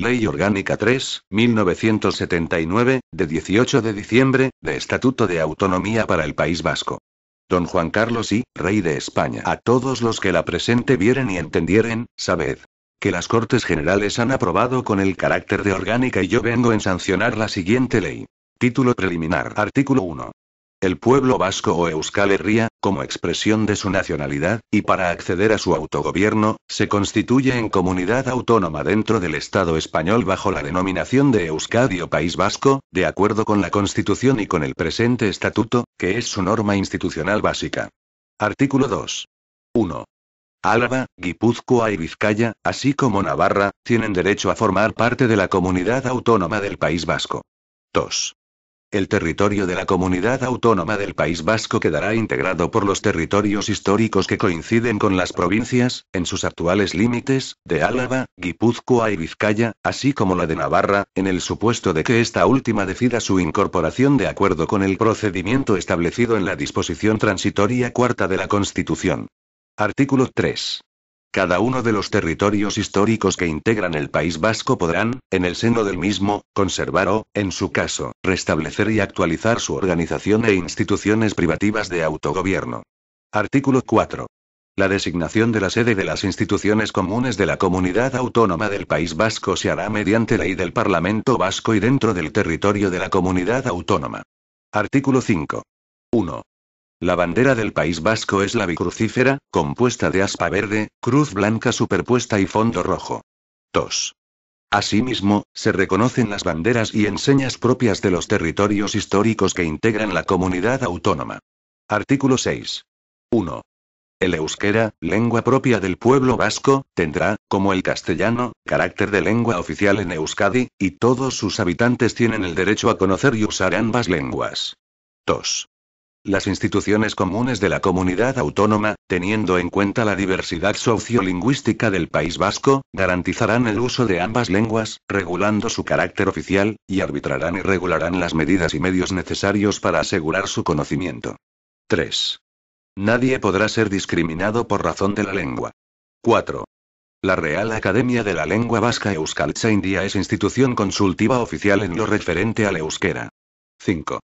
Ley Orgánica 3, 1979, de 18 de diciembre, de Estatuto de Autonomía para el País Vasco. Don Juan Carlos I, Rey de España. A todos los que la presente vieren y entendieren, sabed que las Cortes Generales han aprobado con el carácter de orgánica y yo vengo en sancionar la siguiente ley. Título preliminar. Artículo 1 el pueblo vasco o Euskal Herria, como expresión de su nacionalidad, y para acceder a su autogobierno, se constituye en comunidad autónoma dentro del Estado español bajo la denominación de Euskadi o País Vasco, de acuerdo con la Constitución y con el presente estatuto, que es su norma institucional básica. Artículo 2. 1. Álava, Guipúzcoa y Vizcaya, así como Navarra, tienen derecho a formar parte de la comunidad autónoma del País Vasco. 2. El territorio de la comunidad autónoma del País Vasco quedará integrado por los territorios históricos que coinciden con las provincias, en sus actuales límites, de Álava, Guipúzcoa y Vizcaya, así como la de Navarra, en el supuesto de que esta última decida su incorporación de acuerdo con el procedimiento establecido en la disposición transitoria cuarta de la Constitución. Artículo 3. Cada uno de los territorios históricos que integran el País Vasco podrán, en el seno del mismo, conservar o, en su caso, restablecer y actualizar su organización e instituciones privativas de autogobierno. Artículo 4. La designación de la sede de las instituciones comunes de la comunidad autónoma del País Vasco se hará mediante ley del Parlamento Vasco y dentro del territorio de la comunidad autónoma. Artículo 5. 1. La bandera del País Vasco es la bicrucífera, compuesta de aspa verde, cruz blanca superpuesta y fondo rojo. 2. Asimismo, se reconocen las banderas y enseñas propias de los territorios históricos que integran la comunidad autónoma. Artículo 6. 1. El euskera, lengua propia del pueblo vasco, tendrá, como el castellano, carácter de lengua oficial en Euskadi, y todos sus habitantes tienen el derecho a conocer y usar ambas lenguas. 2 las instituciones comunes de la comunidad autónoma, teniendo en cuenta la diversidad sociolingüística del País Vasco, garantizarán el uso de ambas lenguas, regulando su carácter oficial, y arbitrarán y regularán las medidas y medios necesarios para asegurar su conocimiento. 3. Nadie podrá ser discriminado por razón de la lengua. 4. La Real Academia de la Lengua Vasca India es institución consultiva oficial en lo referente al euskera. 5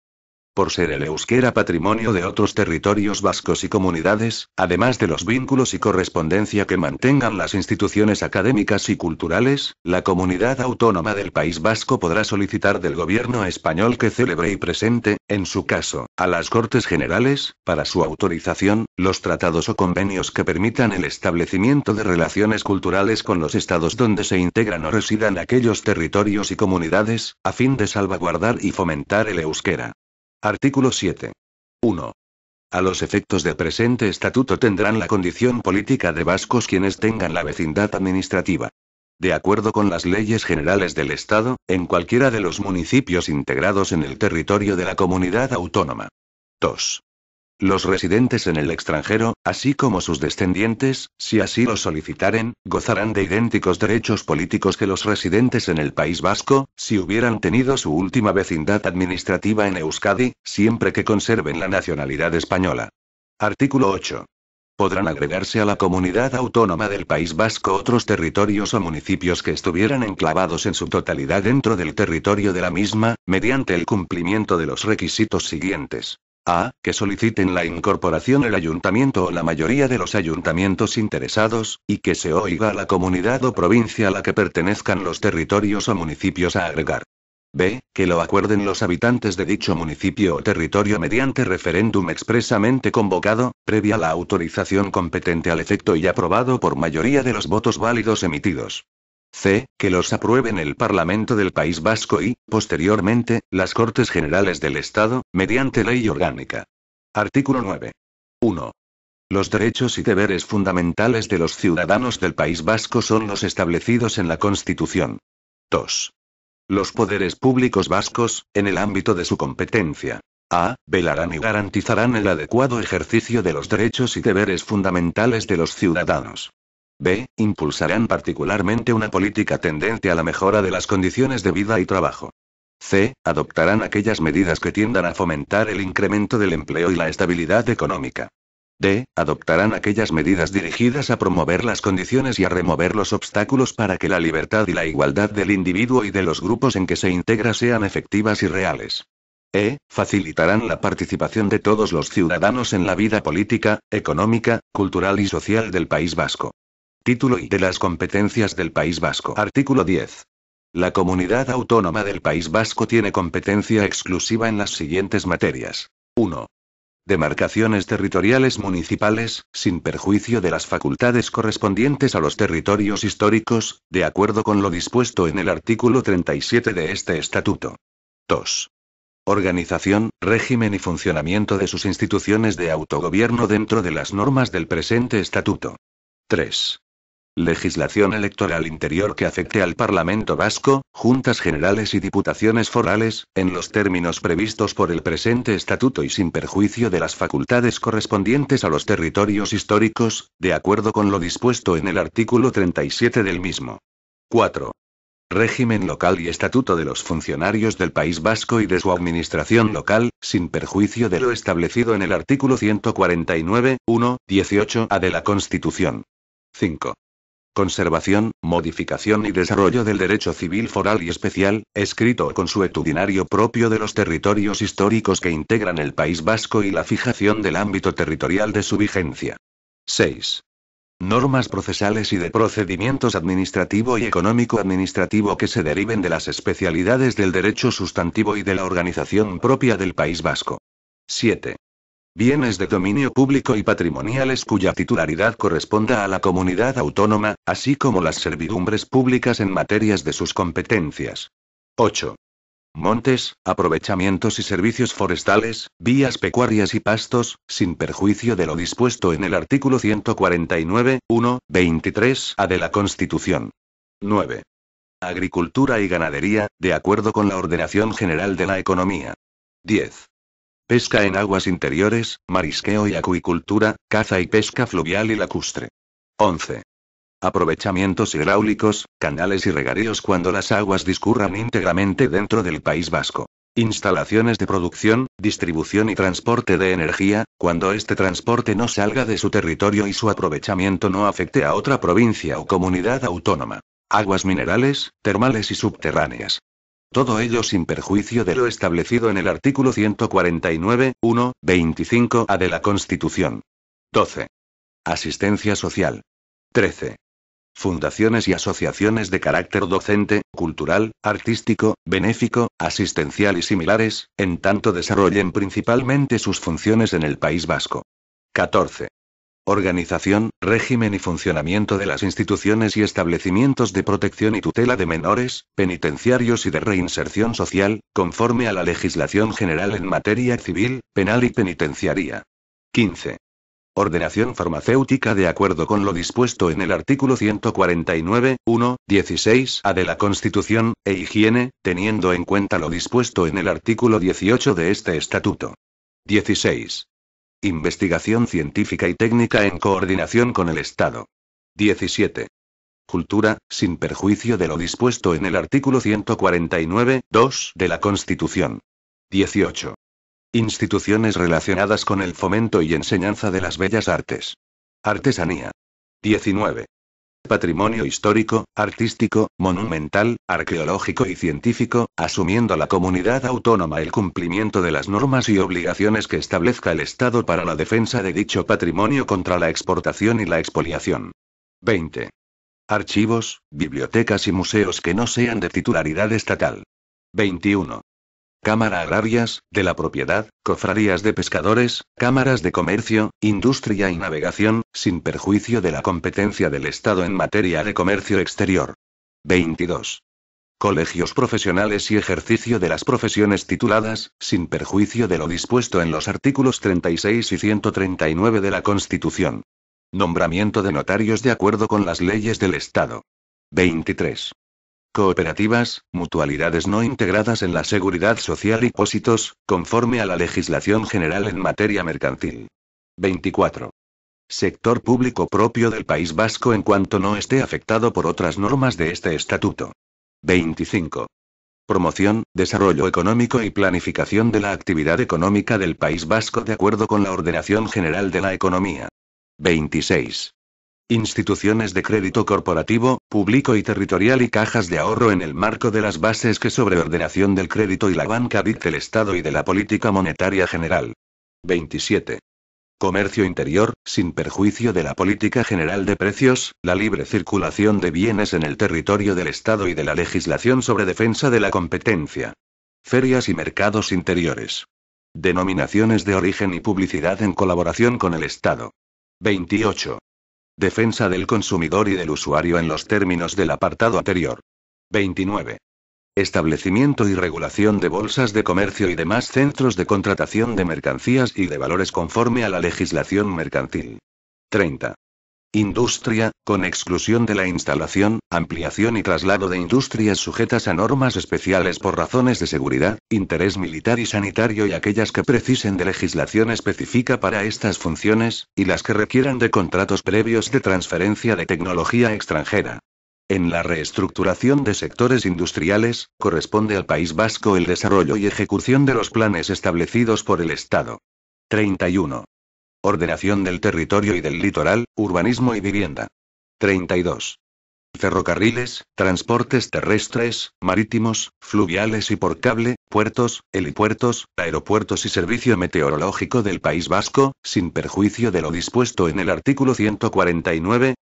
por ser el euskera patrimonio de otros territorios vascos y comunidades, además de los vínculos y correspondencia que mantengan las instituciones académicas y culturales, la comunidad autónoma del País Vasco podrá solicitar del gobierno español que celebre y presente, en su caso, a las Cortes Generales, para su autorización, los tratados o convenios que permitan el establecimiento de relaciones culturales con los estados donde se integran o residan aquellos territorios y comunidades, a fin de salvaguardar y fomentar el euskera. Artículo 7. 1. A los efectos del presente estatuto tendrán la condición política de vascos quienes tengan la vecindad administrativa. De acuerdo con las leyes generales del Estado, en cualquiera de los municipios integrados en el territorio de la comunidad autónoma. 2. Los residentes en el extranjero, así como sus descendientes, si así lo solicitaren, gozarán de idénticos derechos políticos que los residentes en el País Vasco, si hubieran tenido su última vecindad administrativa en Euskadi, siempre que conserven la nacionalidad española. Artículo 8. Podrán agregarse a la comunidad autónoma del País Vasco otros territorios o municipios que estuvieran enclavados en su totalidad dentro del territorio de la misma, mediante el cumplimiento de los requisitos siguientes. A. Que soliciten la incorporación el ayuntamiento o la mayoría de los ayuntamientos interesados, y que se oiga a la comunidad o provincia a la que pertenezcan los territorios o municipios a agregar. B. Que lo acuerden los habitantes de dicho municipio o territorio mediante referéndum expresamente convocado, previa la autorización competente al efecto y aprobado por mayoría de los votos válidos emitidos c. que los aprueben el Parlamento del País Vasco y, posteriormente, las Cortes Generales del Estado, mediante ley orgánica. Artículo 9. 1. Los derechos y deberes fundamentales de los ciudadanos del País Vasco son los establecidos en la Constitución. 2. Los poderes públicos vascos, en el ámbito de su competencia, a. Velarán y garantizarán el adecuado ejercicio de los derechos y deberes fundamentales de los ciudadanos. B. Impulsarán particularmente una política tendente a la mejora de las condiciones de vida y trabajo. C. Adoptarán aquellas medidas que tiendan a fomentar el incremento del empleo y la estabilidad económica. D. Adoptarán aquellas medidas dirigidas a promover las condiciones y a remover los obstáculos para que la libertad y la igualdad del individuo y de los grupos en que se integra sean efectivas y reales. E. Facilitarán la participación de todos los ciudadanos en la vida política, económica, cultural y social del País Vasco. Título y de las competencias del País Vasco. Artículo 10. La comunidad autónoma del País Vasco tiene competencia exclusiva en las siguientes materias. 1. Demarcaciones territoriales municipales, sin perjuicio de las facultades correspondientes a los territorios históricos, de acuerdo con lo dispuesto en el artículo 37 de este estatuto. 2. Organización, régimen y funcionamiento de sus instituciones de autogobierno dentro de las normas del presente estatuto. 3. Legislación electoral interior que afecte al Parlamento Vasco, Juntas Generales y Diputaciones Forales, en los términos previstos por el presente estatuto y sin perjuicio de las facultades correspondientes a los territorios históricos, de acuerdo con lo dispuesto en el artículo 37 del mismo. 4. Régimen local y estatuto de los funcionarios del País Vasco y de su administración local, sin perjuicio de lo establecido en el artículo 149, a de la Constitución. 5. Conservación, modificación y desarrollo del derecho civil foral y especial, escrito consuetudinario propio de los territorios históricos que integran el País Vasco y la fijación del ámbito territorial de su vigencia. 6. Normas procesales y de procedimientos administrativo y económico-administrativo que se deriven de las especialidades del derecho sustantivo y de la organización propia del País Vasco. 7 bienes de dominio público y patrimoniales cuya titularidad corresponda a la comunidad autónoma, así como las servidumbres públicas en materias de sus competencias. 8. Montes, aprovechamientos y servicios forestales, vías pecuarias y pastos, sin perjuicio de lo dispuesto en el artículo 149, 1, 23 A de la Constitución. 9. Agricultura y ganadería, de acuerdo con la ordenación general de la economía. 10. Pesca en aguas interiores, marisqueo y acuicultura, caza y pesca fluvial y lacustre. 11. Aprovechamientos hidráulicos, canales y regaríos cuando las aguas discurran íntegramente dentro del País Vasco. Instalaciones de producción, distribución y transporte de energía, cuando este transporte no salga de su territorio y su aprovechamiento no afecte a otra provincia o comunidad autónoma. Aguas minerales, termales y subterráneas. Todo ello sin perjuicio de lo establecido en el artículo 149, 1, 25 A de la Constitución. 12. Asistencia social. 13. Fundaciones y asociaciones de carácter docente, cultural, artístico, benéfico, asistencial y similares, en tanto desarrollen principalmente sus funciones en el País Vasco. 14. Organización, régimen y funcionamiento de las instituciones y establecimientos de protección y tutela de menores, penitenciarios y de reinserción social, conforme a la legislación general en materia civil, penal y penitenciaria. 15. Ordenación farmacéutica de acuerdo con lo dispuesto en el artículo 149, 1, 16 A de la Constitución, e higiene, teniendo en cuenta lo dispuesto en el artículo 18 de este estatuto. 16. Investigación científica y técnica en coordinación con el Estado. 17. Cultura, sin perjuicio de lo dispuesto en el artículo 149, 2 de la Constitución. 18. Instituciones relacionadas con el fomento y enseñanza de las bellas artes. Artesanía. 19 patrimonio histórico, artístico, monumental, arqueológico y científico, asumiendo la comunidad autónoma el cumplimiento de las normas y obligaciones que establezca el Estado para la defensa de dicho patrimonio contra la exportación y la expoliación. 20. Archivos, bibliotecas y museos que no sean de titularidad estatal. 21. Cámara Agrarias, de la Propiedad, Cofradías de Pescadores, Cámaras de Comercio, Industria y Navegación, sin perjuicio de la competencia del Estado en materia de comercio exterior. 22. Colegios profesionales y ejercicio de las profesiones tituladas, sin perjuicio de lo dispuesto en los artículos 36 y 139 de la Constitución. Nombramiento de notarios de acuerdo con las leyes del Estado. 23 cooperativas, mutualidades no integradas en la seguridad social y pósitos, conforme a la legislación general en materia mercantil. 24. Sector público propio del País Vasco en cuanto no esté afectado por otras normas de este estatuto. 25. Promoción, desarrollo económico y planificación de la actividad económica del País Vasco de acuerdo con la Ordenación General de la Economía. 26 instituciones de crédito corporativo, público y territorial y cajas de ahorro en el marco de las bases que sobre ordenación del crédito y la banca dicta el Estado y de la política monetaria general. 27. Comercio interior, sin perjuicio de la política general de precios, la libre circulación de bienes en el territorio del Estado y de la legislación sobre defensa de la competencia. Ferias y mercados interiores. Denominaciones de origen y publicidad en colaboración con el Estado. 28. Defensa del consumidor y del usuario en los términos del apartado anterior. 29. Establecimiento y regulación de bolsas de comercio y demás centros de contratación de mercancías y de valores conforme a la legislación mercantil. 30. Industria, con exclusión de la instalación, ampliación y traslado de industrias sujetas a normas especiales por razones de seguridad, interés militar y sanitario y aquellas que precisen de legislación específica para estas funciones, y las que requieran de contratos previos de transferencia de tecnología extranjera. En la reestructuración de sectores industriales, corresponde al País Vasco el desarrollo y ejecución de los planes establecidos por el Estado. 31 ordenación del territorio y del litoral, urbanismo y vivienda. 32. Ferrocarriles, transportes terrestres, marítimos, fluviales y por cable, puertos, helipuertos, aeropuertos y servicio meteorológico del País Vasco, sin perjuicio de lo dispuesto en el artículo 149,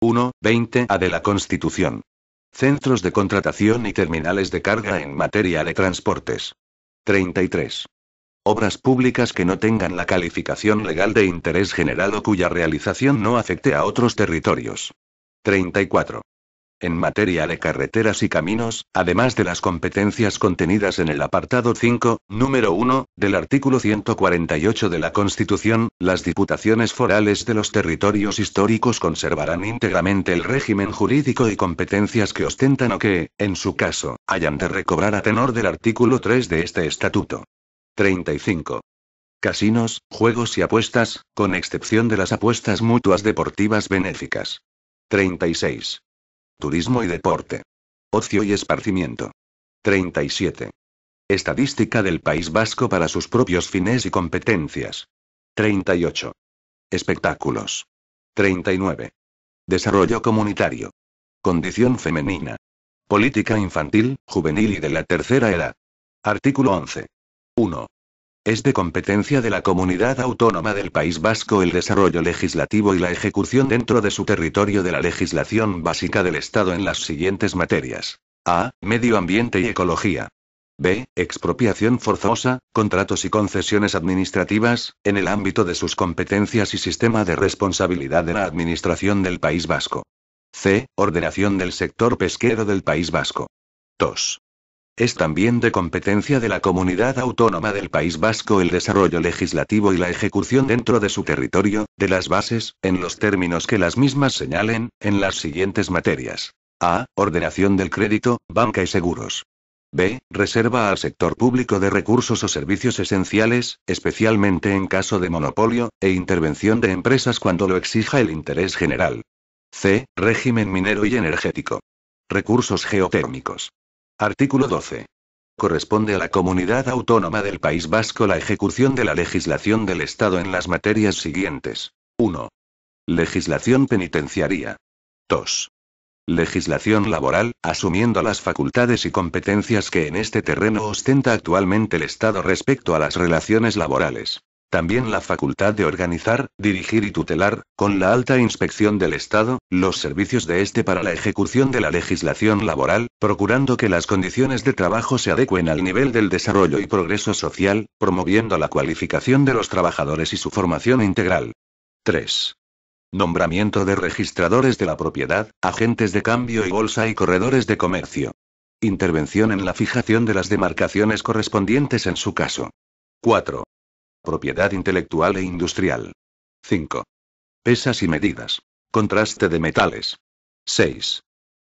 a de la Constitución. Centros de contratación y terminales de carga en materia de transportes. 33. Obras públicas que no tengan la calificación legal de interés general o cuya realización no afecte a otros territorios. 34. En materia de carreteras y caminos, además de las competencias contenidas en el apartado 5, número 1, del artículo 148 de la Constitución, las diputaciones forales de los territorios históricos conservarán íntegramente el régimen jurídico y competencias que ostentan o que, en su caso, hayan de recobrar a tenor del artículo 3 de este estatuto. 35. Casinos, juegos y apuestas, con excepción de las apuestas mutuas deportivas benéficas. 36. Turismo y deporte. Ocio y esparcimiento. 37. Estadística del País Vasco para sus propios fines y competencias. 38. Espectáculos. 39. Desarrollo comunitario. Condición femenina. Política infantil, juvenil y de la tercera edad. Artículo 11. 1. Es de competencia de la comunidad autónoma del País Vasco el desarrollo legislativo y la ejecución dentro de su territorio de la legislación básica del Estado en las siguientes materias. A. Medio ambiente y ecología. B. Expropiación forzosa, contratos y concesiones administrativas, en el ámbito de sus competencias y sistema de responsabilidad de la Administración del País Vasco. C. Ordenación del sector pesquero del País Vasco. 2. Es también de competencia de la comunidad autónoma del País Vasco el desarrollo legislativo y la ejecución dentro de su territorio, de las bases, en los términos que las mismas señalen, en las siguientes materias. A. Ordenación del crédito, banca y seguros. B. Reserva al sector público de recursos o servicios esenciales, especialmente en caso de monopolio, e intervención de empresas cuando lo exija el interés general. C. Régimen minero y energético. Recursos geotérmicos. Artículo 12. Corresponde a la comunidad autónoma del País Vasco la ejecución de la legislación del Estado en las materias siguientes. 1. Legislación penitenciaria. 2. Legislación laboral, asumiendo las facultades y competencias que en este terreno ostenta actualmente el Estado respecto a las relaciones laborales. También la facultad de organizar, dirigir y tutelar, con la alta inspección del Estado, los servicios de este para la ejecución de la legislación laboral, procurando que las condiciones de trabajo se adecuen al nivel del desarrollo y progreso social, promoviendo la cualificación de los trabajadores y su formación integral. 3. Nombramiento de registradores de la propiedad, agentes de cambio y bolsa y corredores de comercio. Intervención en la fijación de las demarcaciones correspondientes en su caso. 4 propiedad intelectual e industrial. 5. Pesas y medidas. Contraste de metales. 6.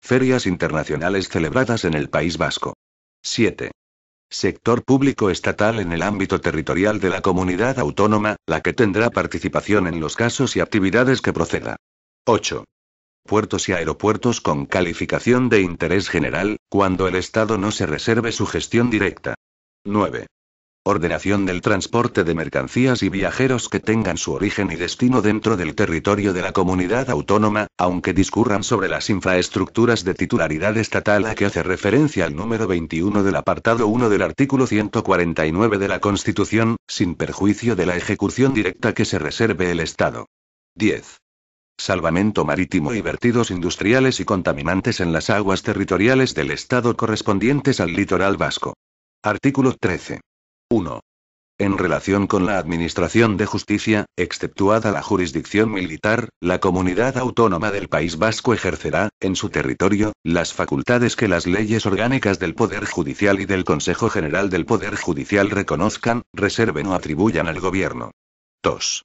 Ferias internacionales celebradas en el País Vasco. 7. Sector público estatal en el ámbito territorial de la comunidad autónoma, la que tendrá participación en los casos y actividades que proceda. 8. Puertos y aeropuertos con calificación de interés general, cuando el Estado no se reserve su gestión directa. 9. Ordenación del transporte de mercancías y viajeros que tengan su origen y destino dentro del territorio de la comunidad autónoma, aunque discurran sobre las infraestructuras de titularidad estatal a que hace referencia el número 21 del apartado 1 del artículo 149 de la Constitución, sin perjuicio de la ejecución directa que se reserve el Estado. 10 salvamento marítimo y vertidos industriales y contaminantes en las aguas territoriales del Estado correspondientes al litoral vasco. Artículo 13. 1. En relación con la Administración de Justicia, exceptuada la jurisdicción militar, la comunidad autónoma del País Vasco ejercerá, en su territorio, las facultades que las leyes orgánicas del Poder Judicial y del Consejo General del Poder Judicial reconozcan, reserven o atribuyan al Gobierno. 2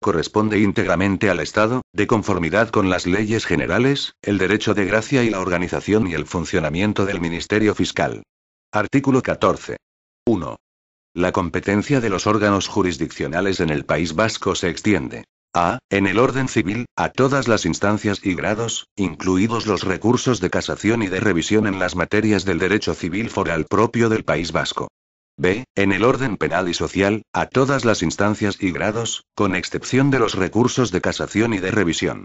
corresponde íntegramente al Estado, de conformidad con las leyes generales, el derecho de gracia y la organización y el funcionamiento del Ministerio Fiscal. Artículo 14. 1. La competencia de los órganos jurisdiccionales en el País Vasco se extiende. A. En el orden civil, a todas las instancias y grados, incluidos los recursos de casación y de revisión en las materias del derecho civil foral propio del País Vasco. B. En el orden penal y social, a todas las instancias y grados, con excepción de los recursos de casación y de revisión.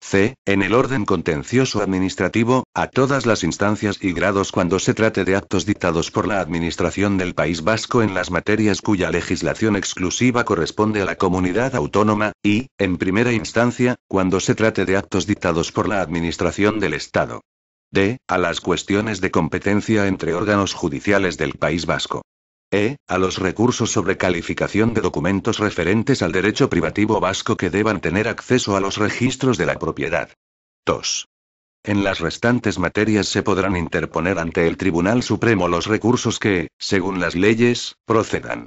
C. En el orden contencioso administrativo, a todas las instancias y grados cuando se trate de actos dictados por la Administración del País Vasco en las materias cuya legislación exclusiva corresponde a la comunidad autónoma, y, en primera instancia, cuando se trate de actos dictados por la Administración del Estado. D. A las cuestiones de competencia entre órganos judiciales del País Vasco. E. A los recursos sobre calificación de documentos referentes al derecho privativo vasco que deban tener acceso a los registros de la propiedad. 2. En las restantes materias se podrán interponer ante el Tribunal Supremo los recursos que, según las leyes, procedan.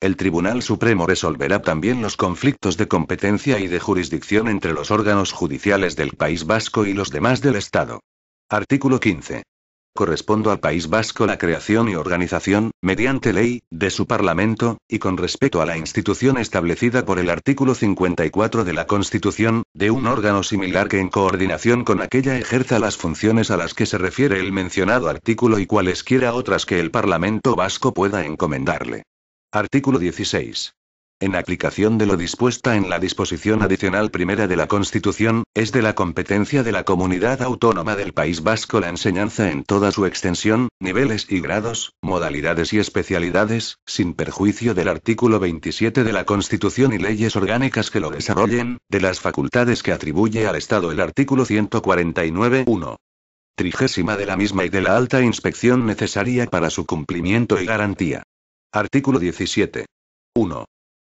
El Tribunal Supremo resolverá también los conflictos de competencia y de jurisdicción entre los órganos judiciales del País Vasco y los demás del Estado. Artículo 15 correspondo al País Vasco la creación y organización, mediante ley, de su Parlamento, y con respecto a la institución establecida por el artículo 54 de la Constitución, de un órgano similar que en coordinación con aquella ejerza las funciones a las que se refiere el mencionado artículo y cualesquiera otras que el Parlamento Vasco pueda encomendarle. Artículo 16 en aplicación de lo dispuesta en la disposición adicional primera de la Constitución, es de la competencia de la comunidad autónoma del País Vasco la enseñanza en toda su extensión, niveles y grados, modalidades y especialidades, sin perjuicio del artículo 27 de la Constitución y leyes orgánicas que lo desarrollen, de las facultades que atribuye al Estado el artículo 149.1 trigésima de la misma y de la alta inspección necesaria para su cumplimiento y garantía. Artículo 17. 1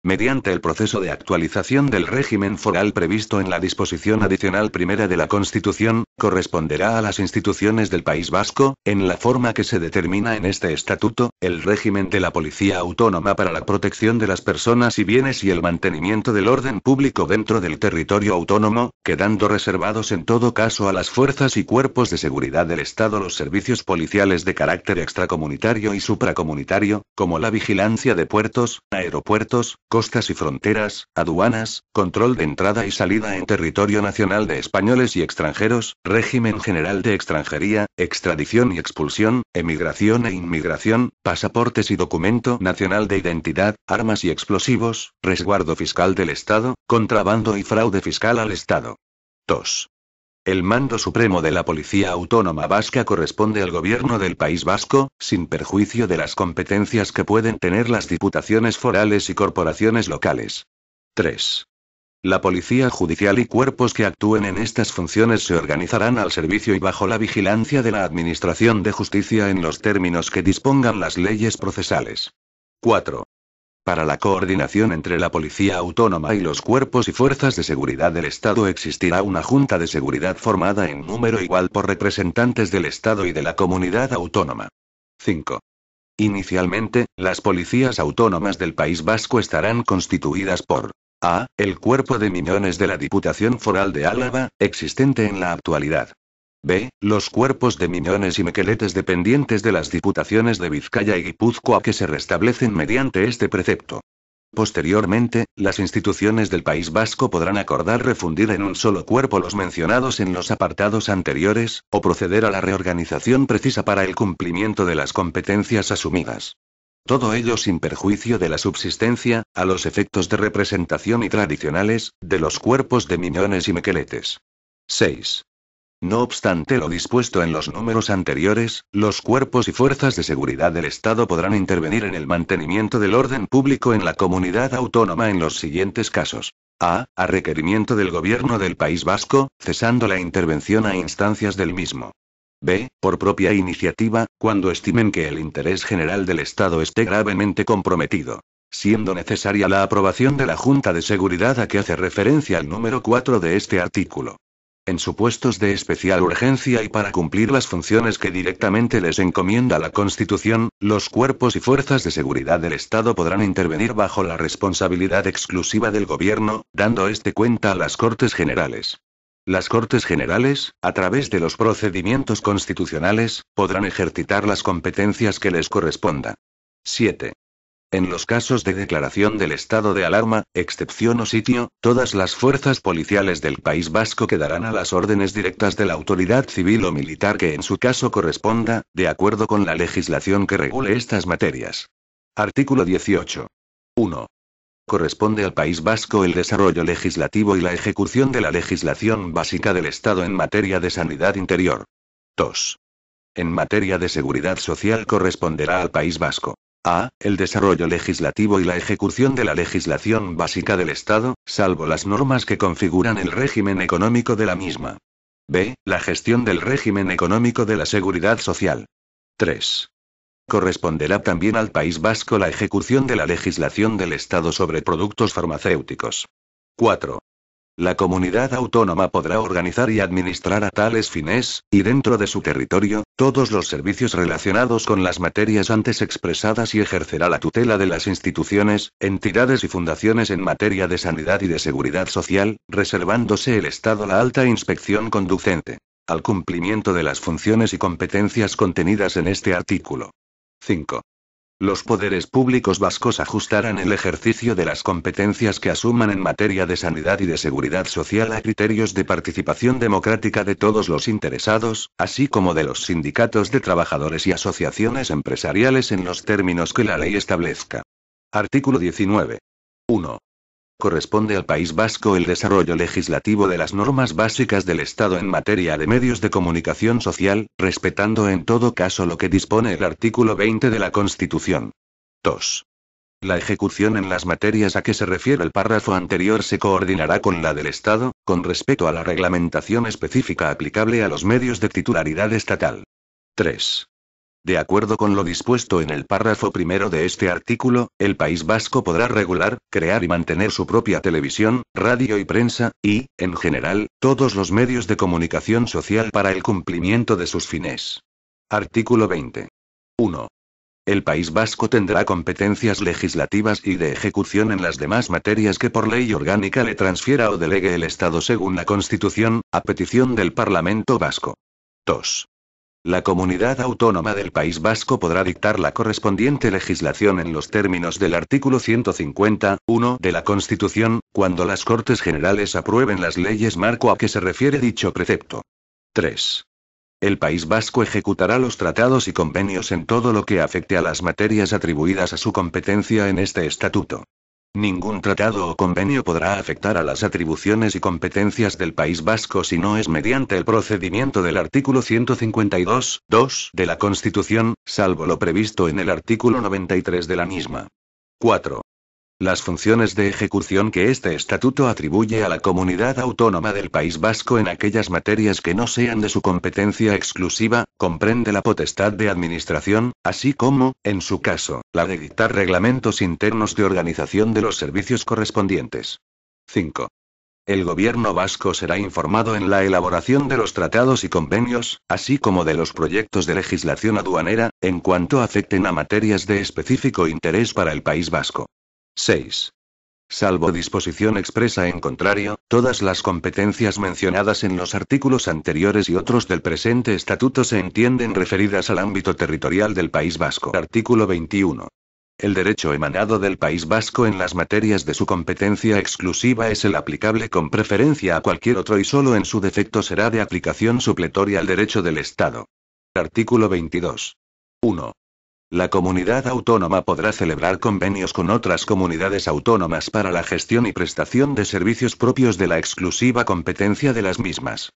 mediante el proceso de actualización del régimen foral previsto en la disposición adicional primera de la Constitución, corresponderá a las instituciones del País Vasco, en la forma que se determina en este estatuto, el régimen de la Policía Autónoma para la protección de las personas y bienes y el mantenimiento del orden público dentro del territorio autónomo, quedando reservados en todo caso a las fuerzas y cuerpos de seguridad del Estado los servicios policiales de carácter extracomunitario y supracomunitario, como la vigilancia de puertos, aeropuertos, costas y fronteras, aduanas, control de entrada y salida en territorio nacional de españoles y extranjeros, Régimen General de Extranjería, Extradición y Expulsión, Emigración e Inmigración, Pasaportes y Documento Nacional de Identidad, Armas y Explosivos, Resguardo Fiscal del Estado, Contrabando y Fraude Fiscal al Estado. 2. El mando supremo de la Policía Autónoma Vasca corresponde al gobierno del País Vasco, sin perjuicio de las competencias que pueden tener las diputaciones forales y corporaciones locales. 3. La policía judicial y cuerpos que actúen en estas funciones se organizarán al servicio y bajo la vigilancia de la Administración de Justicia en los términos que dispongan las leyes procesales. 4. Para la coordinación entre la Policía Autónoma y los cuerpos y fuerzas de seguridad del Estado existirá una Junta de Seguridad formada en número igual por representantes del Estado y de la comunidad autónoma. 5. Inicialmente, las policías autónomas del País Vasco estarán constituidas por a. El cuerpo de miñones de la Diputación Foral de Álava, existente en la actualidad. B. Los cuerpos de Miñones y Mequeletes dependientes de las Diputaciones de Vizcaya y Guipúzcoa que se restablecen mediante este precepto. Posteriormente, las instituciones del País Vasco podrán acordar refundir en un solo cuerpo los mencionados en los apartados anteriores, o proceder a la reorganización precisa para el cumplimiento de las competencias asumidas. Todo ello sin perjuicio de la subsistencia, a los efectos de representación y tradicionales, de los cuerpos de miñones y mequeletes. 6. No obstante lo dispuesto en los números anteriores, los cuerpos y fuerzas de seguridad del Estado podrán intervenir en el mantenimiento del orden público en la comunidad autónoma en los siguientes casos. A. A requerimiento del gobierno del País Vasco, cesando la intervención a instancias del mismo. B, por propia iniciativa, cuando estimen que el interés general del Estado esté gravemente comprometido. Siendo necesaria la aprobación de la Junta de Seguridad a que hace referencia el número 4 de este artículo. En supuestos de especial urgencia y para cumplir las funciones que directamente les encomienda la Constitución, los cuerpos y fuerzas de seguridad del Estado podrán intervenir bajo la responsabilidad exclusiva del Gobierno, dando este cuenta a las Cortes Generales. Las Cortes Generales, a través de los procedimientos constitucionales, podrán ejercitar las competencias que les corresponda. 7. En los casos de declaración del estado de alarma, excepción o sitio, todas las fuerzas policiales del País Vasco quedarán a las órdenes directas de la autoridad civil o militar que en su caso corresponda, de acuerdo con la legislación que regule estas materias. Artículo 18. 1 corresponde al País Vasco el desarrollo legislativo y la ejecución de la legislación básica del Estado en materia de sanidad interior. 2. En materia de seguridad social corresponderá al País Vasco. A. El desarrollo legislativo y la ejecución de la legislación básica del Estado, salvo las normas que configuran el régimen económico de la misma. B. La gestión del régimen económico de la seguridad social. 3. Corresponderá también al País Vasco la ejecución de la legislación del Estado sobre productos farmacéuticos. 4. La comunidad autónoma podrá organizar y administrar a tales fines, y dentro de su territorio, todos los servicios relacionados con las materias antes expresadas y ejercerá la tutela de las instituciones, entidades y fundaciones en materia de sanidad y de seguridad social, reservándose el Estado la alta inspección conducente al cumplimiento de las funciones y competencias contenidas en este artículo. 5. Los poderes públicos vascos ajustarán el ejercicio de las competencias que asuman en materia de sanidad y de seguridad social a criterios de participación democrática de todos los interesados, así como de los sindicatos de trabajadores y asociaciones empresariales en los términos que la ley establezca. Artículo 19. 1. Corresponde al País Vasco el desarrollo legislativo de las normas básicas del Estado en materia de medios de comunicación social, respetando en todo caso lo que dispone el artículo 20 de la Constitución. 2. La ejecución en las materias a que se refiere el párrafo anterior se coordinará con la del Estado, con respecto a la reglamentación específica aplicable a los medios de titularidad estatal. 3. De acuerdo con lo dispuesto en el párrafo primero de este artículo, el País Vasco podrá regular, crear y mantener su propia televisión, radio y prensa, y, en general, todos los medios de comunicación social para el cumplimiento de sus fines. Artículo 20. 1. El País Vasco tendrá competencias legislativas y de ejecución en las demás materias que por ley orgánica le transfiera o delegue el Estado según la Constitución, a petición del Parlamento Vasco. 2. La comunidad autónoma del País Vasco podrá dictar la correspondiente legislación en los términos del artículo 150, de la Constitución, cuando las Cortes Generales aprueben las leyes marco a que se refiere dicho precepto. 3. El País Vasco ejecutará los tratados y convenios en todo lo que afecte a las materias atribuidas a su competencia en este estatuto. Ningún tratado o convenio podrá afectar a las atribuciones y competencias del País Vasco si no es mediante el procedimiento del artículo 152, 2 de la Constitución, salvo lo previsto en el artículo 93 de la misma. 4. Las funciones de ejecución que este estatuto atribuye a la comunidad autónoma del País Vasco en aquellas materias que no sean de su competencia exclusiva, comprende la potestad de administración, así como, en su caso, la de dictar reglamentos internos de organización de los servicios correspondientes. 5. El gobierno vasco será informado en la elaboración de los tratados y convenios, así como de los proyectos de legislación aduanera, en cuanto afecten a materias de específico interés para el País Vasco. 6. Salvo disposición expresa en contrario, todas las competencias mencionadas en los artículos anteriores y otros del presente estatuto se entienden referidas al ámbito territorial del País Vasco. Artículo 21. El derecho emanado del País Vasco en las materias de su competencia exclusiva es el aplicable con preferencia a cualquier otro y solo en su defecto será de aplicación supletoria al derecho del Estado. Artículo 22. 1. La comunidad autónoma podrá celebrar convenios con otras comunidades autónomas para la gestión y prestación de servicios propios de la exclusiva competencia de las mismas.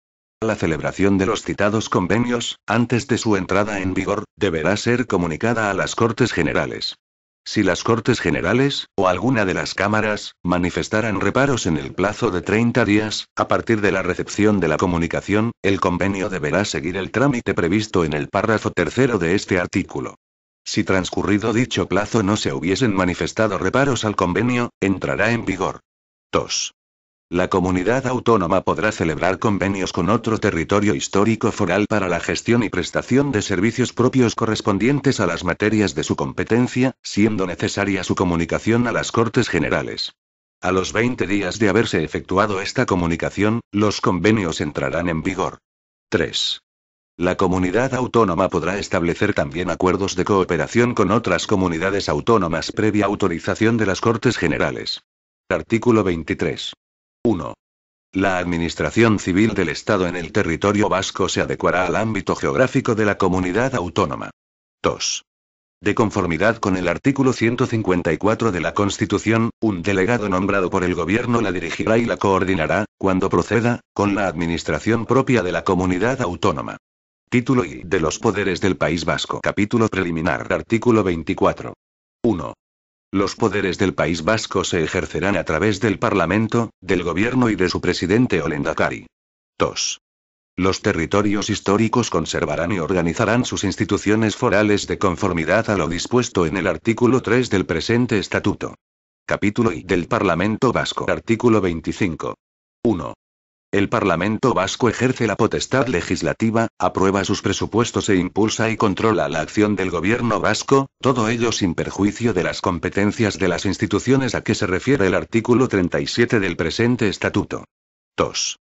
La celebración de los citados convenios, antes de su entrada en vigor, deberá ser comunicada a las Cortes Generales. Si las Cortes Generales, o alguna de las cámaras, manifestaran reparos en el plazo de 30 días, a partir de la recepción de la comunicación, el convenio deberá seguir el trámite previsto en el párrafo tercero de este artículo. Si transcurrido dicho plazo no se hubiesen manifestado reparos al convenio, entrará en vigor. 2. La comunidad autónoma podrá celebrar convenios con otro territorio histórico foral para la gestión y prestación de servicios propios correspondientes a las materias de su competencia, siendo necesaria su comunicación a las Cortes Generales. A los 20 días de haberse efectuado esta comunicación, los convenios entrarán en vigor. 3. La comunidad autónoma podrá establecer también acuerdos de cooperación con otras comunidades autónomas previa autorización de las Cortes Generales. Artículo 23. 1. La administración civil del Estado en el territorio vasco se adecuará al ámbito geográfico de la comunidad autónoma. 2. De conformidad con el artículo 154 de la Constitución, un delegado nombrado por el Gobierno la dirigirá y la coordinará, cuando proceda, con la administración propia de la comunidad autónoma. Título y de los poderes del País Vasco. Capítulo preliminar. Artículo 24. 1. Los poderes del País Vasco se ejercerán a través del Parlamento, del Gobierno y de su presidente Olendakari. 2. Los territorios históricos conservarán y organizarán sus instituciones forales de conformidad a lo dispuesto en el artículo 3 del presente estatuto. Capítulo I del Parlamento Vasco. Artículo 25. 1. El Parlamento vasco ejerce la potestad legislativa, aprueba sus presupuestos e impulsa y controla la acción del gobierno vasco, todo ello sin perjuicio de las competencias de las instituciones a que se refiere el artículo 37 del presente estatuto. 2.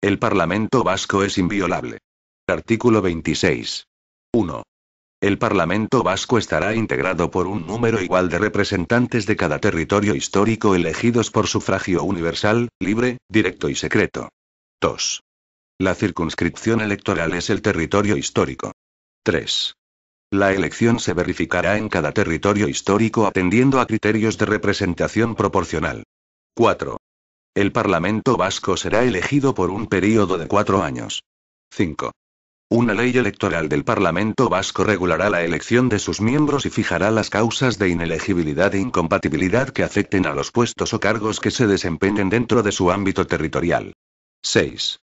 El Parlamento vasco es inviolable. Artículo 26. 1. El Parlamento vasco estará integrado por un número igual de representantes de cada territorio histórico elegidos por sufragio universal, libre, directo y secreto. 2. La circunscripción electoral es el territorio histórico. 3. La elección se verificará en cada territorio histórico atendiendo a criterios de representación proporcional. 4. El Parlamento vasco será elegido por un período de cuatro años. 5. Una ley electoral del Parlamento vasco regulará la elección de sus miembros y fijará las causas de inelegibilidad e incompatibilidad que afecten a los puestos o cargos que se desempeñen dentro de su ámbito territorial. 6.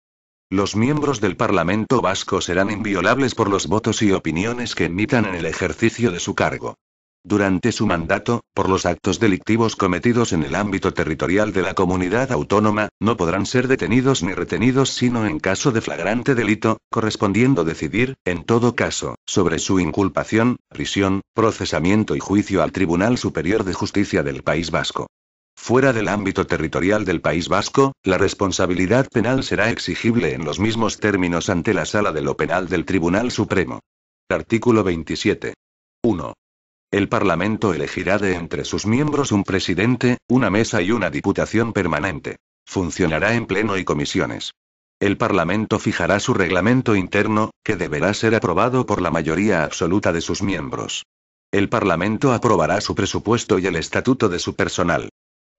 Los miembros del Parlamento vasco serán inviolables por los votos y opiniones que emitan en el ejercicio de su cargo. Durante su mandato, por los actos delictivos cometidos en el ámbito territorial de la comunidad autónoma, no podrán ser detenidos ni retenidos sino en caso de flagrante delito, correspondiendo decidir, en todo caso, sobre su inculpación, prisión, procesamiento y juicio al Tribunal Superior de Justicia del País Vasco. Fuera del ámbito territorial del País Vasco, la responsabilidad penal será exigible en los mismos términos ante la Sala de lo Penal del Tribunal Supremo. Artículo 27. 1. El Parlamento elegirá de entre sus miembros un presidente, una mesa y una diputación permanente. Funcionará en pleno y comisiones. El Parlamento fijará su reglamento interno, que deberá ser aprobado por la mayoría absoluta de sus miembros. El Parlamento aprobará su presupuesto y el estatuto de su personal.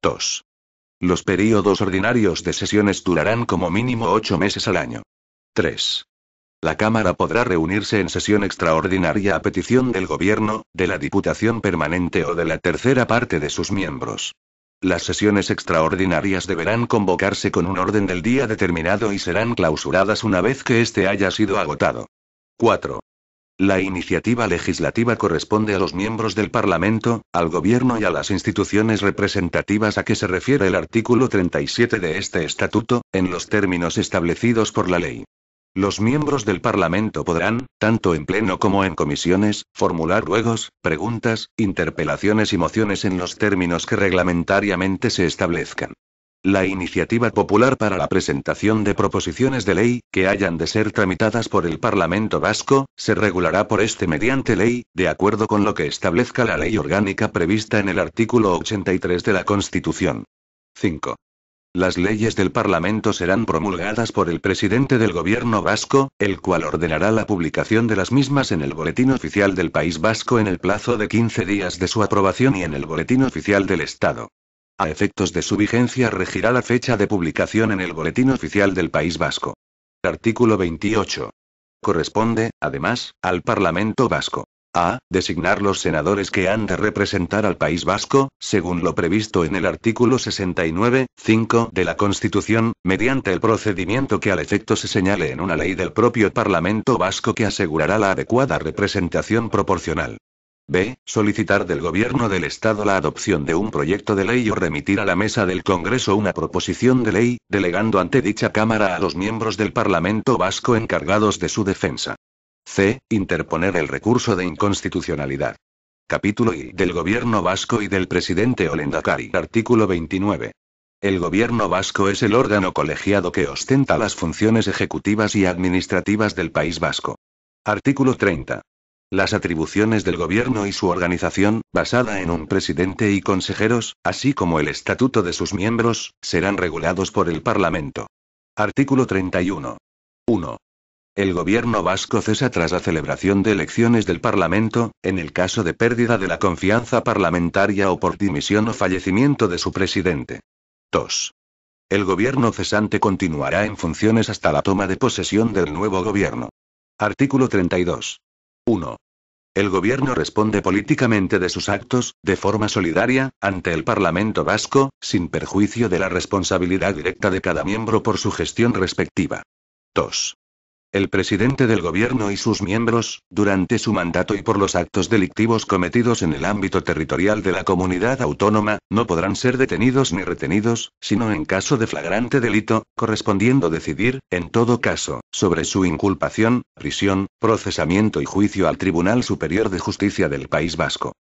2. Los períodos ordinarios de sesiones durarán como mínimo ocho meses al año. 3. La Cámara podrá reunirse en sesión extraordinaria a petición del Gobierno, de la Diputación Permanente o de la tercera parte de sus miembros. Las sesiones extraordinarias deberán convocarse con un orden del día determinado y serán clausuradas una vez que éste haya sido agotado. 4. La iniciativa legislativa corresponde a los miembros del Parlamento, al Gobierno y a las instituciones representativas a que se refiere el artículo 37 de este estatuto, en los términos establecidos por la ley. Los miembros del Parlamento podrán, tanto en pleno como en comisiones, formular ruegos, preguntas, interpelaciones y mociones en los términos que reglamentariamente se establezcan. La iniciativa popular para la presentación de proposiciones de ley, que hayan de ser tramitadas por el Parlamento vasco, se regulará por este mediante ley, de acuerdo con lo que establezca la ley orgánica prevista en el artículo 83 de la Constitución. 5. Las leyes del Parlamento serán promulgadas por el presidente del Gobierno vasco, el cual ordenará la publicación de las mismas en el Boletín Oficial del País Vasco en el plazo de 15 días de su aprobación y en el Boletín Oficial del Estado. A efectos de su vigencia regirá la fecha de publicación en el Boletín Oficial del País Vasco. Artículo 28. Corresponde, además, al Parlamento Vasco. A. Designar los senadores que han de representar al País Vasco, según lo previsto en el artículo 69, 5 de la Constitución, mediante el procedimiento que al efecto se señale en una ley del propio Parlamento Vasco que asegurará la adecuada representación proporcional. B. Solicitar del Gobierno del Estado la adopción de un proyecto de ley o remitir a la mesa del Congreso una proposición de ley, delegando ante dicha Cámara a los miembros del Parlamento vasco encargados de su defensa. C. Interponer el recurso de inconstitucionalidad. Capítulo I. Del Gobierno vasco y del presidente Olendakari Artículo 29. El gobierno vasco es el órgano colegiado que ostenta las funciones ejecutivas y administrativas del País Vasco. Artículo 30. Las atribuciones del gobierno y su organización, basada en un presidente y consejeros, así como el estatuto de sus miembros, serán regulados por el Parlamento. Artículo 31. 1. El gobierno vasco cesa tras la celebración de elecciones del Parlamento, en el caso de pérdida de la confianza parlamentaria o por dimisión o fallecimiento de su presidente. 2. El gobierno cesante continuará en funciones hasta la toma de posesión del nuevo gobierno. Artículo 32. 1. El gobierno responde políticamente de sus actos, de forma solidaria, ante el Parlamento vasco, sin perjuicio de la responsabilidad directa de cada miembro por su gestión respectiva. 2. El presidente del gobierno y sus miembros, durante su mandato y por los actos delictivos cometidos en el ámbito territorial de la comunidad autónoma, no podrán ser detenidos ni retenidos, sino en caso de flagrante delito, correspondiendo decidir, en todo caso, sobre su inculpación, prisión, procesamiento y juicio al Tribunal Superior de Justicia del País Vasco.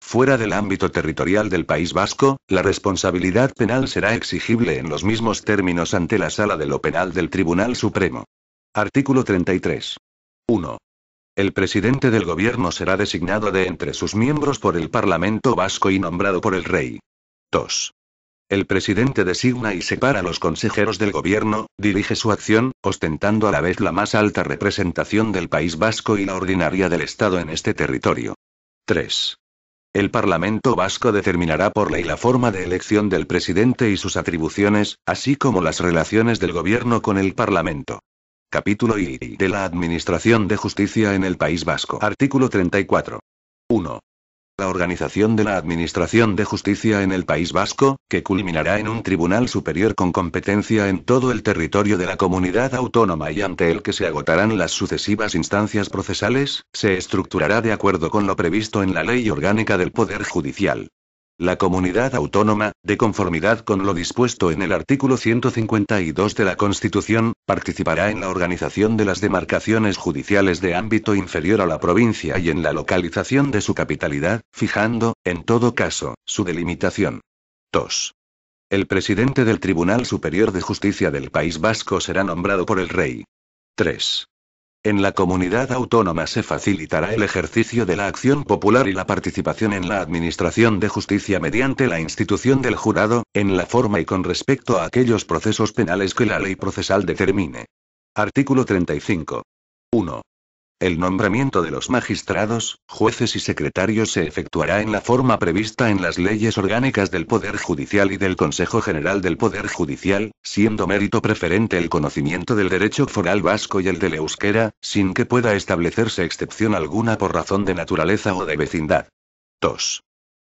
Fuera del ámbito territorial del País Vasco, la responsabilidad penal será exigible en los mismos términos ante la Sala de lo Penal del Tribunal Supremo. Artículo 33. 1. El presidente del gobierno será designado de entre sus miembros por el Parlamento vasco y nombrado por el rey. 2. El presidente designa y separa a los consejeros del gobierno, dirige su acción, ostentando a la vez la más alta representación del País Vasco y la ordinaria del Estado en este territorio. 3. El Parlamento vasco determinará por ley la forma de elección del presidente y sus atribuciones, así como las relaciones del gobierno con el Parlamento. Capítulo I de la Administración de Justicia en el País Vasco. Artículo 34. 1. La organización de la Administración de Justicia en el País Vasco, que culminará en un Tribunal Superior con competencia en todo el territorio de la comunidad autónoma y ante el que se agotarán las sucesivas instancias procesales, se estructurará de acuerdo con lo previsto en la Ley Orgánica del Poder Judicial. La comunidad autónoma, de conformidad con lo dispuesto en el artículo 152 de la Constitución, participará en la organización de las demarcaciones judiciales de ámbito inferior a la provincia y en la localización de su capitalidad, fijando, en todo caso, su delimitación. 2. El presidente del Tribunal Superior de Justicia del País Vasco será nombrado por el rey. 3. En la comunidad autónoma se facilitará el ejercicio de la acción popular y la participación en la administración de justicia mediante la institución del jurado, en la forma y con respecto a aquellos procesos penales que la ley procesal determine. Artículo 35. 1. El nombramiento de los magistrados, jueces y secretarios se efectuará en la forma prevista en las leyes orgánicas del Poder Judicial y del Consejo General del Poder Judicial, siendo mérito preferente el conocimiento del derecho foral vasco y el del euskera, sin que pueda establecerse excepción alguna por razón de naturaleza o de vecindad. 2.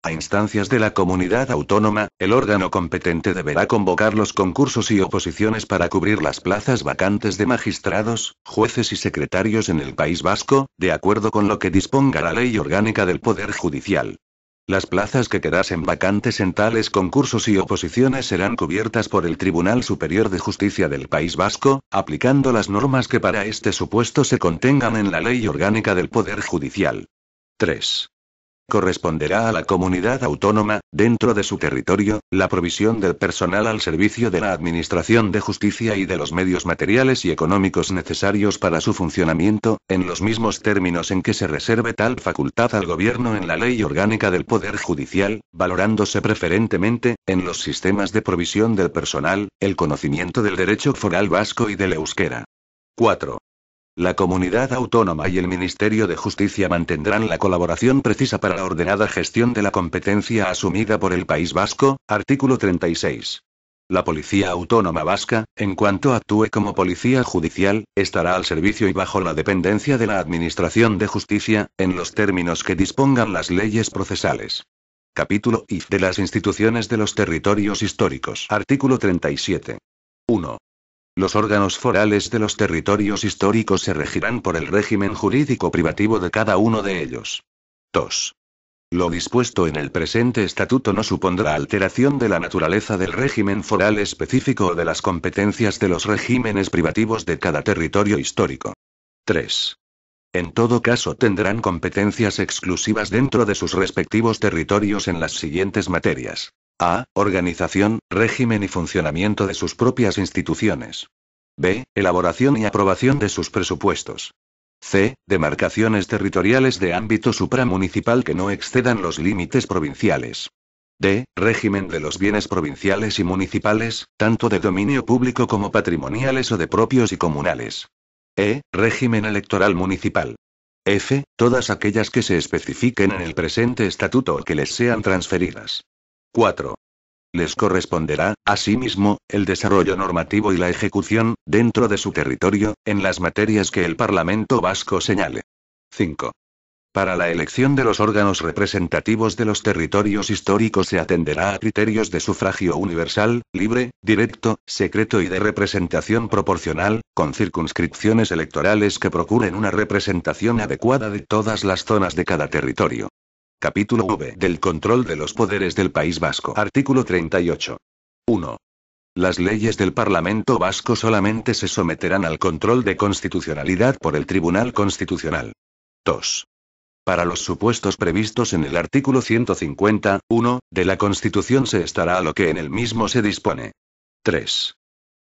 A instancias de la comunidad autónoma, el órgano competente deberá convocar los concursos y oposiciones para cubrir las plazas vacantes de magistrados, jueces y secretarios en el País Vasco, de acuerdo con lo que disponga la ley orgánica del Poder Judicial. Las plazas que quedasen vacantes en tales concursos y oposiciones serán cubiertas por el Tribunal Superior de Justicia del País Vasco, aplicando las normas que para este supuesto se contengan en la ley orgánica del Poder Judicial. 3 corresponderá a la comunidad autónoma, dentro de su territorio, la provisión del personal al servicio de la Administración de Justicia y de los medios materiales y económicos necesarios para su funcionamiento, en los mismos términos en que se reserve tal facultad al Gobierno en la Ley Orgánica del Poder Judicial, valorándose preferentemente, en los sistemas de provisión del personal, el conocimiento del derecho foral vasco y del euskera. 4. La comunidad autónoma y el Ministerio de Justicia mantendrán la colaboración precisa para la ordenada gestión de la competencia asumida por el País Vasco, artículo 36. La Policía Autónoma Vasca, en cuanto actúe como Policía Judicial, estará al servicio y bajo la dependencia de la Administración de Justicia, en los términos que dispongan las leyes procesales. Capítulo IF de las instituciones de los territorios históricos. Artículo 37. 1. Los órganos forales de los territorios históricos se regirán por el régimen jurídico privativo de cada uno de ellos. 2. Lo dispuesto en el presente estatuto no supondrá alteración de la naturaleza del régimen foral específico o de las competencias de los regímenes privativos de cada territorio histórico. 3. En todo caso tendrán competencias exclusivas dentro de sus respectivos territorios en las siguientes materias. A. Organización, régimen y funcionamiento de sus propias instituciones. B. Elaboración y aprobación de sus presupuestos. C. Demarcaciones territoriales de ámbito supramunicipal que no excedan los límites provinciales. D. Régimen de los bienes provinciales y municipales, tanto de dominio público como patrimoniales o de propios y comunales. E. Régimen electoral municipal. F. Todas aquellas que se especifiquen en el presente estatuto o que les sean transferidas. 4. Les corresponderá, asimismo, el desarrollo normativo y la ejecución, dentro de su territorio, en las materias que el Parlamento vasco señale. 5. Para la elección de los órganos representativos de los territorios históricos se atenderá a criterios de sufragio universal, libre, directo, secreto y de representación proporcional, con circunscripciones electorales que procuren una representación adecuada de todas las zonas de cada territorio. Capítulo V del control de los poderes del País Vasco. Artículo 38. 1. Las leyes del Parlamento Vasco solamente se someterán al control de constitucionalidad por el Tribunal Constitucional. 2. Para los supuestos previstos en el artículo 150, 1, de la Constitución se estará a lo que en el mismo se dispone. 3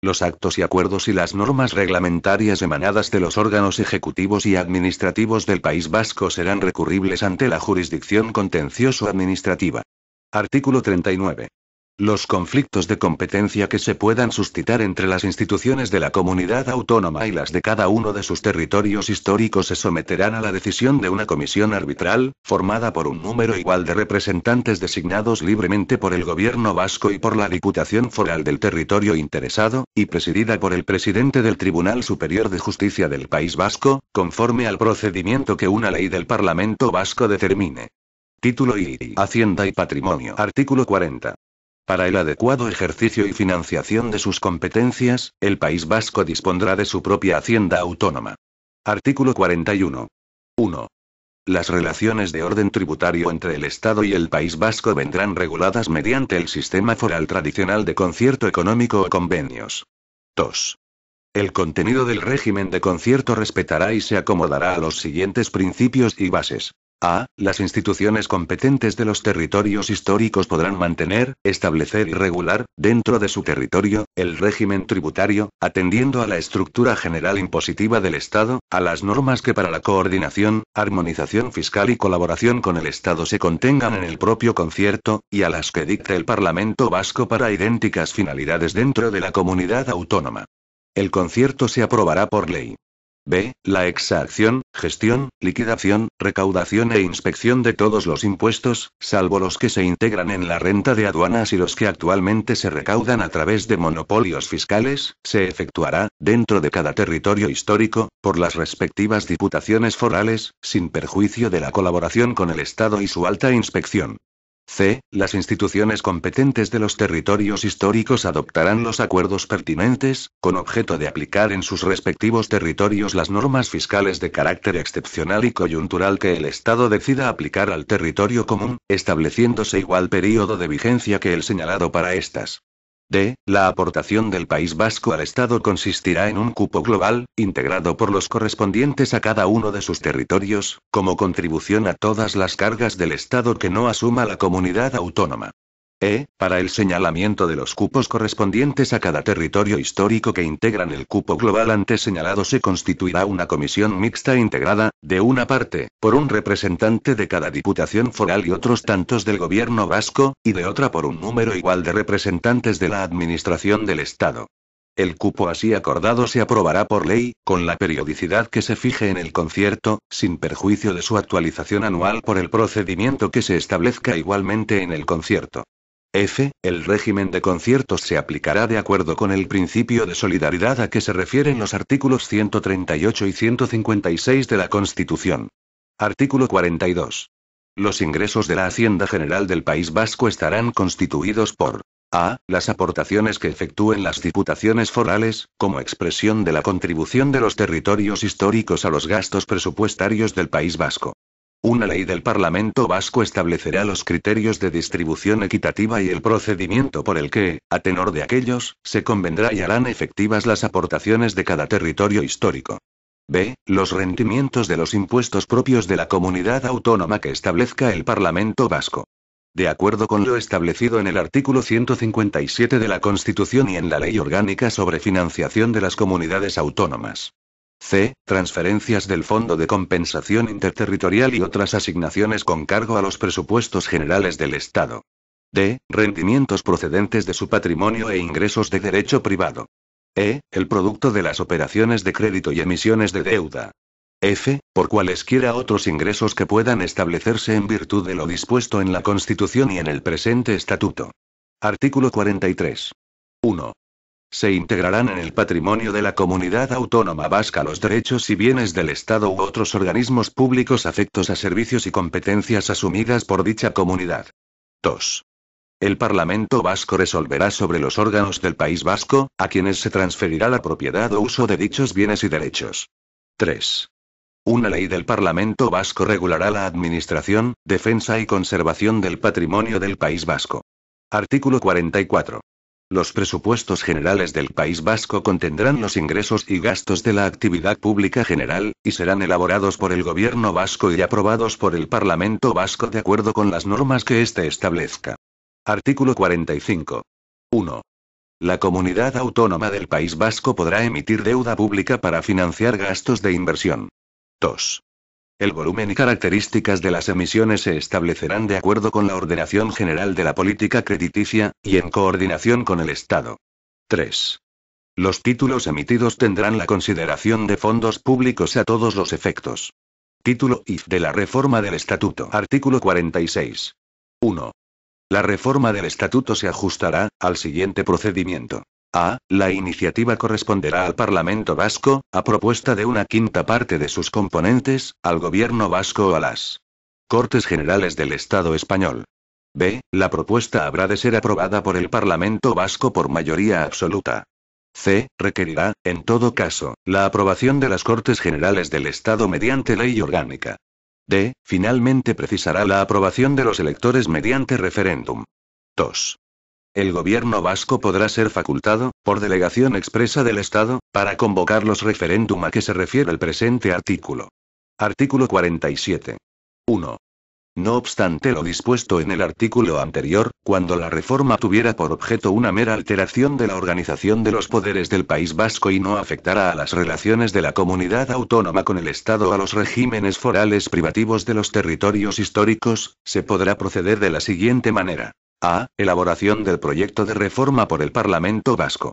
los actos y acuerdos y las normas reglamentarias emanadas de los órganos ejecutivos y administrativos del País Vasco serán recurribles ante la jurisdicción contencioso-administrativa. Artículo 39. Los conflictos de competencia que se puedan suscitar entre las instituciones de la comunidad autónoma y las de cada uno de sus territorios históricos se someterán a la decisión de una comisión arbitral, formada por un número igual de representantes designados libremente por el gobierno vasco y por la Diputación Foral del Territorio Interesado, y presidida por el presidente del Tribunal Superior de Justicia del País Vasco, conforme al procedimiento que una ley del Parlamento Vasco determine. Título y Hacienda y Patrimonio. Artículo 40. Para el adecuado ejercicio y financiación de sus competencias, el País Vasco dispondrá de su propia hacienda autónoma. Artículo 41. 1. Las relaciones de orden tributario entre el Estado y el País Vasco vendrán reguladas mediante el sistema foral tradicional de concierto económico o convenios. 2. El contenido del régimen de concierto respetará y se acomodará a los siguientes principios y bases. A. Las instituciones competentes de los territorios históricos podrán mantener, establecer y regular, dentro de su territorio, el régimen tributario, atendiendo a la estructura general impositiva del Estado, a las normas que para la coordinación, armonización fiscal y colaboración con el Estado se contengan en el propio concierto, y a las que dicta el Parlamento vasco para idénticas finalidades dentro de la comunidad autónoma. El concierto se aprobará por ley. B. La exacción, gestión, liquidación, recaudación e inspección de todos los impuestos, salvo los que se integran en la renta de aduanas y los que actualmente se recaudan a través de monopolios fiscales, se efectuará, dentro de cada territorio histórico, por las respectivas diputaciones forales, sin perjuicio de la colaboración con el Estado y su alta inspección. C. Las instituciones competentes de los territorios históricos adoptarán los acuerdos pertinentes, con objeto de aplicar en sus respectivos territorios las normas fiscales de carácter excepcional y coyuntural que el Estado decida aplicar al territorio común, estableciéndose igual período de vigencia que el señalado para estas. D. La aportación del País Vasco al Estado consistirá en un cupo global, integrado por los correspondientes a cada uno de sus territorios, como contribución a todas las cargas del Estado que no asuma la comunidad autónoma. E, para el señalamiento de los cupos correspondientes a cada territorio histórico que integran el cupo global antes señalado se constituirá una comisión mixta integrada, de una parte, por un representante de cada diputación foral y otros tantos del gobierno vasco, y de otra por un número igual de representantes de la administración del Estado. El cupo así acordado se aprobará por ley, con la periodicidad que se fije en el concierto, sin perjuicio de su actualización anual por el procedimiento que se establezca igualmente en el concierto. F. El régimen de conciertos se aplicará de acuerdo con el principio de solidaridad a que se refieren los artículos 138 y 156 de la Constitución. Artículo 42. Los ingresos de la Hacienda General del País Vasco estarán constituidos por a. Las aportaciones que efectúen las diputaciones forales, como expresión de la contribución de los territorios históricos a los gastos presupuestarios del País Vasco. Una ley del Parlamento vasco establecerá los criterios de distribución equitativa y el procedimiento por el que, a tenor de aquellos, se convendrá y harán efectivas las aportaciones de cada territorio histórico. B. Los rendimientos de los impuestos propios de la comunidad autónoma que establezca el Parlamento vasco. De acuerdo con lo establecido en el artículo 157 de la Constitución y en la Ley Orgánica sobre Financiación de las Comunidades Autónomas. C. Transferencias del Fondo de Compensación Interterritorial y otras asignaciones con cargo a los presupuestos generales del Estado. D. Rendimientos procedentes de su patrimonio e ingresos de derecho privado. E. El producto de las operaciones de crédito y emisiones de deuda. F. Por cualesquiera otros ingresos que puedan establecerse en virtud de lo dispuesto en la Constitución y en el presente estatuto. Artículo 43. 1. Se integrarán en el patrimonio de la comunidad autónoma vasca los derechos y bienes del Estado u otros organismos públicos afectos a servicios y competencias asumidas por dicha comunidad. 2. El Parlamento vasco resolverá sobre los órganos del País vasco, a quienes se transferirá la propiedad o uso de dichos bienes y derechos. 3. Una ley del Parlamento vasco regulará la administración, defensa y conservación del patrimonio del País vasco. Artículo 44. Los presupuestos generales del País Vasco contendrán los ingresos y gastos de la actividad pública general, y serán elaborados por el Gobierno vasco y aprobados por el Parlamento vasco de acuerdo con las normas que éste establezca. Artículo 45. 1. La comunidad autónoma del País Vasco podrá emitir deuda pública para financiar gastos de inversión. 2. El volumen y características de las emisiones se establecerán de acuerdo con la Ordenación General de la Política Crediticia, y en coordinación con el Estado. 3. Los títulos emitidos tendrán la consideración de fondos públicos a todos los efectos. Título IF de la reforma del Estatuto. Artículo 46. 1. La reforma del Estatuto se ajustará, al siguiente procedimiento. A. La iniciativa corresponderá al Parlamento Vasco, a propuesta de una quinta parte de sus componentes, al Gobierno Vasco o a las Cortes Generales del Estado Español. B. La propuesta habrá de ser aprobada por el Parlamento Vasco por mayoría absoluta. C. Requerirá, en todo caso, la aprobación de las Cortes Generales del Estado mediante ley orgánica. D. Finalmente precisará la aprobación de los electores mediante referéndum. 2. El gobierno vasco podrá ser facultado, por delegación expresa del Estado, para convocar los referéndum a que se refiere el presente artículo. Artículo 47. 1. No obstante lo dispuesto en el artículo anterior, cuando la reforma tuviera por objeto una mera alteración de la organización de los poderes del País Vasco y no afectara a las relaciones de la comunidad autónoma con el Estado o a los regímenes forales privativos de los territorios históricos, se podrá proceder de la siguiente manera. A. Elaboración del proyecto de reforma por el Parlamento Vasco.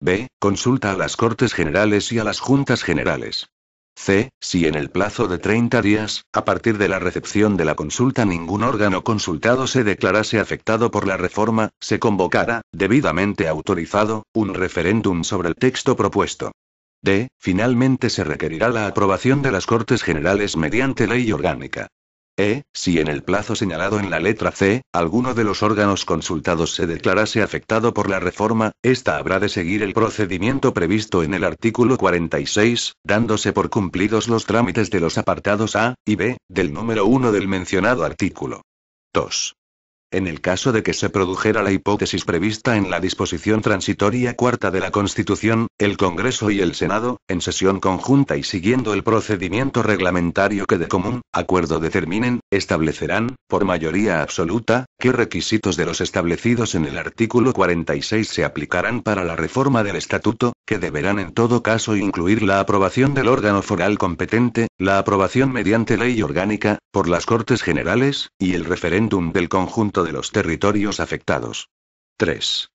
B. Consulta a las Cortes Generales y a las Juntas Generales. C. Si en el plazo de 30 días, a partir de la recepción de la consulta, ningún órgano consultado se declarase afectado por la reforma, se convocará, debidamente autorizado, un referéndum sobre el texto propuesto. D. Finalmente se requerirá la aprobación de las Cortes Generales mediante ley orgánica. E, si en el plazo señalado en la letra C, alguno de los órganos consultados se declarase afectado por la reforma, ésta habrá de seguir el procedimiento previsto en el artículo 46, dándose por cumplidos los trámites de los apartados A y B, del número 1 del mencionado artículo. 2. En el caso de que se produjera la hipótesis prevista en la disposición transitoria cuarta de la Constitución, el Congreso y el Senado, en sesión conjunta y siguiendo el procedimiento reglamentario que de común acuerdo determinen, establecerán, por mayoría absoluta, qué requisitos de los establecidos en el artículo 46 se aplicarán para la reforma del Estatuto, que deberán en todo caso incluir la aprobación del órgano foral competente, la aprobación mediante ley orgánica, por las Cortes Generales, y el referéndum del conjunto de los territorios afectados. 3.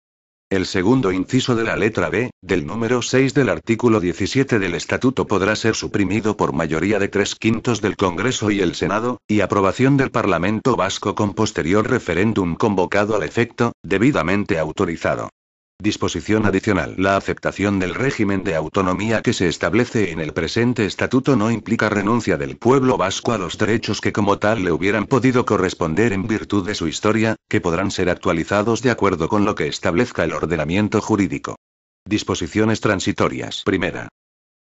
El segundo inciso de la letra B, del número 6 del artículo 17 del Estatuto podrá ser suprimido por mayoría de tres quintos del Congreso y el Senado, y aprobación del Parlamento Vasco con posterior referéndum convocado al efecto, debidamente autorizado. Disposición adicional. La aceptación del régimen de autonomía que se establece en el presente estatuto no implica renuncia del pueblo vasco a los derechos que como tal le hubieran podido corresponder en virtud de su historia, que podrán ser actualizados de acuerdo con lo que establezca el ordenamiento jurídico. Disposiciones transitorias. Primera.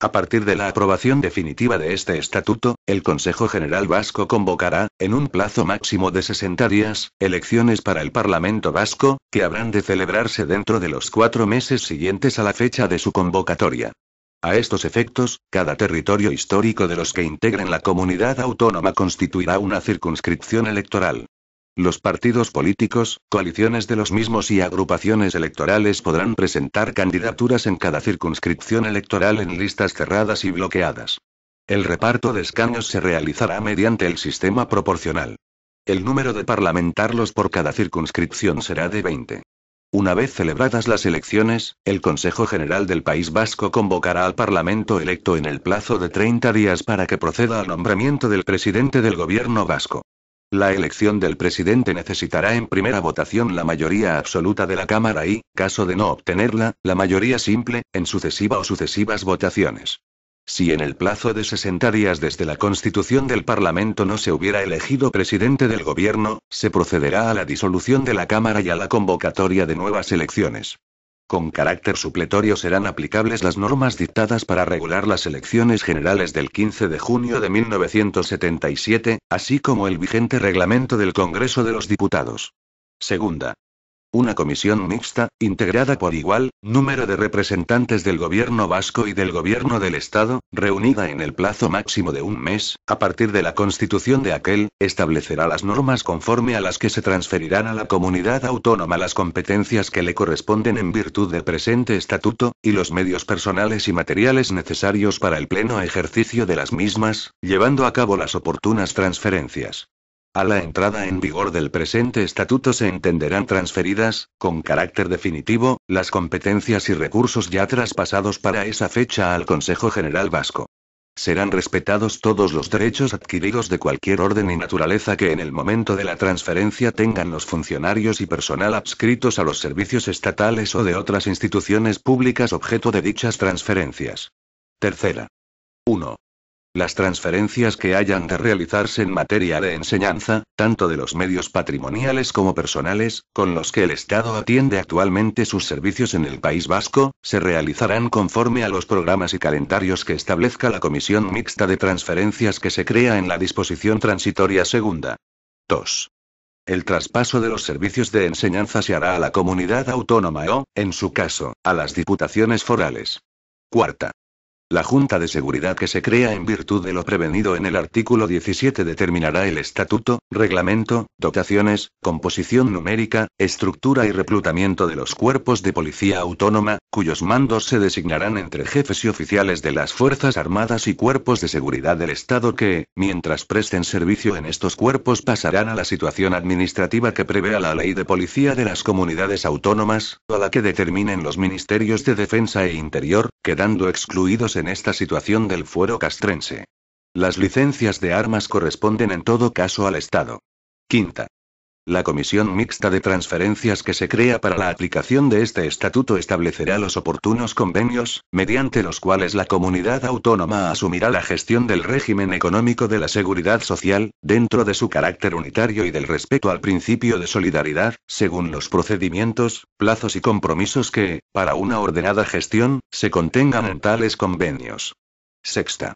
A partir de la aprobación definitiva de este estatuto, el Consejo General Vasco convocará, en un plazo máximo de 60 días, elecciones para el Parlamento Vasco, que habrán de celebrarse dentro de los cuatro meses siguientes a la fecha de su convocatoria. A estos efectos, cada territorio histórico de los que integren la comunidad autónoma constituirá una circunscripción electoral. Los partidos políticos, coaliciones de los mismos y agrupaciones electorales podrán presentar candidaturas en cada circunscripción electoral en listas cerradas y bloqueadas. El reparto de escaños se realizará mediante el sistema proporcional. El número de parlamentarlos por cada circunscripción será de 20. Una vez celebradas las elecciones, el Consejo General del País Vasco convocará al Parlamento electo en el plazo de 30 días para que proceda al nombramiento del presidente del Gobierno vasco. La elección del presidente necesitará en primera votación la mayoría absoluta de la Cámara y, caso de no obtenerla, la mayoría simple, en sucesiva o sucesivas votaciones. Si en el plazo de 60 días desde la constitución del Parlamento no se hubiera elegido presidente del gobierno, se procederá a la disolución de la Cámara y a la convocatoria de nuevas elecciones. Con carácter supletorio serán aplicables las normas dictadas para regular las elecciones generales del 15 de junio de 1977, así como el vigente reglamento del Congreso de los Diputados. Segunda. Una comisión mixta, integrada por igual número de representantes del gobierno vasco y del gobierno del Estado, reunida en el plazo máximo de un mes, a partir de la constitución de aquel, establecerá las normas conforme a las que se transferirán a la comunidad autónoma las competencias que le corresponden en virtud del presente estatuto, y los medios personales y materiales necesarios para el pleno ejercicio de las mismas, llevando a cabo las oportunas transferencias. A la entrada en vigor del presente estatuto se entenderán transferidas, con carácter definitivo, las competencias y recursos ya traspasados para esa fecha al Consejo General Vasco. Serán respetados todos los derechos adquiridos de cualquier orden y naturaleza que en el momento de la transferencia tengan los funcionarios y personal adscritos a los servicios estatales o de otras instituciones públicas objeto de dichas transferencias. Tercera. 1. Las transferencias que hayan de realizarse en materia de enseñanza, tanto de los medios patrimoniales como personales, con los que el Estado atiende actualmente sus servicios en el País Vasco, se realizarán conforme a los programas y calendarios que establezca la Comisión Mixta de Transferencias que se crea en la disposición transitoria segunda. 2. El traspaso de los servicios de enseñanza se hará a la comunidad autónoma o, en su caso, a las diputaciones forales. Cuarta. La Junta de Seguridad que se crea en virtud de lo prevenido en el artículo 17 determinará el estatuto, reglamento, dotaciones, composición numérica, estructura y reclutamiento de los cuerpos de policía autónoma, cuyos mandos se designarán entre jefes y oficiales de las Fuerzas Armadas y cuerpos de seguridad del Estado que, mientras presten servicio en estos cuerpos, pasarán a la situación administrativa que prevea la ley de policía de las comunidades autónomas, a la que determinen los ministerios de Defensa e Interior, quedando excluidos en esta situación del fuero castrense. Las licencias de armas corresponden en todo caso al Estado. Quinta. La comisión mixta de transferencias que se crea para la aplicación de este estatuto establecerá los oportunos convenios, mediante los cuales la comunidad autónoma asumirá la gestión del régimen económico de la seguridad social, dentro de su carácter unitario y del respeto al principio de solidaridad, según los procedimientos, plazos y compromisos que, para una ordenada gestión, se contengan en tales convenios. Sexta.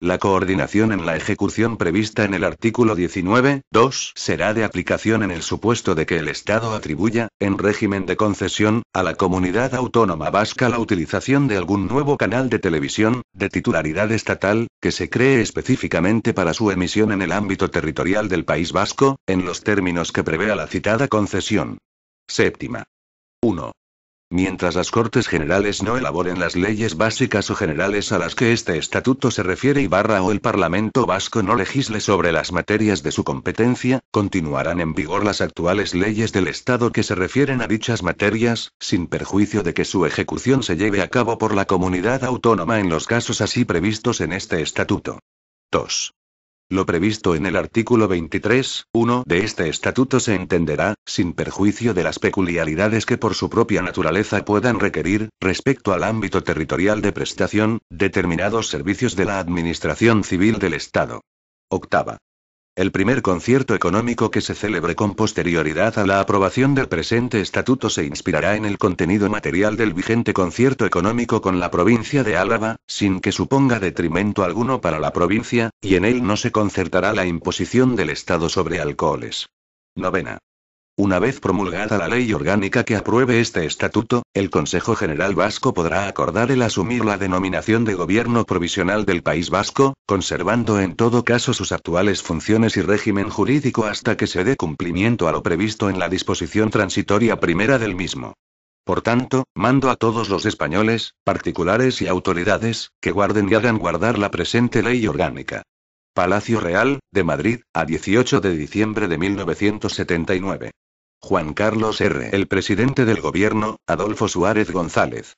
La coordinación en la ejecución prevista en el artículo 19.2 será de aplicación en el supuesto de que el Estado atribuya, en régimen de concesión, a la comunidad autónoma vasca la utilización de algún nuevo canal de televisión, de titularidad estatal, que se cree específicamente para su emisión en el ámbito territorial del País Vasco, en los términos que prevea la citada concesión. Séptima. 1. Mientras las Cortes Generales no elaboren las leyes básicas o generales a las que este estatuto se refiere y barra o el Parlamento vasco no legisle sobre las materias de su competencia, continuarán en vigor las actuales leyes del Estado que se refieren a dichas materias, sin perjuicio de que su ejecución se lleve a cabo por la comunidad autónoma en los casos así previstos en este estatuto. 2. Lo previsto en el artículo 23.1 de este estatuto se entenderá, sin perjuicio de las peculiaridades que por su propia naturaleza puedan requerir, respecto al ámbito territorial de prestación, determinados servicios de la Administración Civil del Estado. Octava. El primer concierto económico que se celebre con posterioridad a la aprobación del presente estatuto se inspirará en el contenido material del vigente concierto económico con la provincia de Álava, sin que suponga detrimento alguno para la provincia, y en él no se concertará la imposición del Estado sobre alcoholes. Novena. Una vez promulgada la ley orgánica que apruebe este estatuto, el Consejo General Vasco podrá acordar el asumir la denominación de Gobierno Provisional del País Vasco, conservando en todo caso sus actuales funciones y régimen jurídico hasta que se dé cumplimiento a lo previsto en la disposición transitoria primera del mismo. Por tanto, mando a todos los españoles, particulares y autoridades, que guarden y hagan guardar la presente ley orgánica. Palacio Real, de Madrid, a 18 de diciembre de 1979. Juan Carlos R. El presidente del gobierno, Adolfo Suárez González.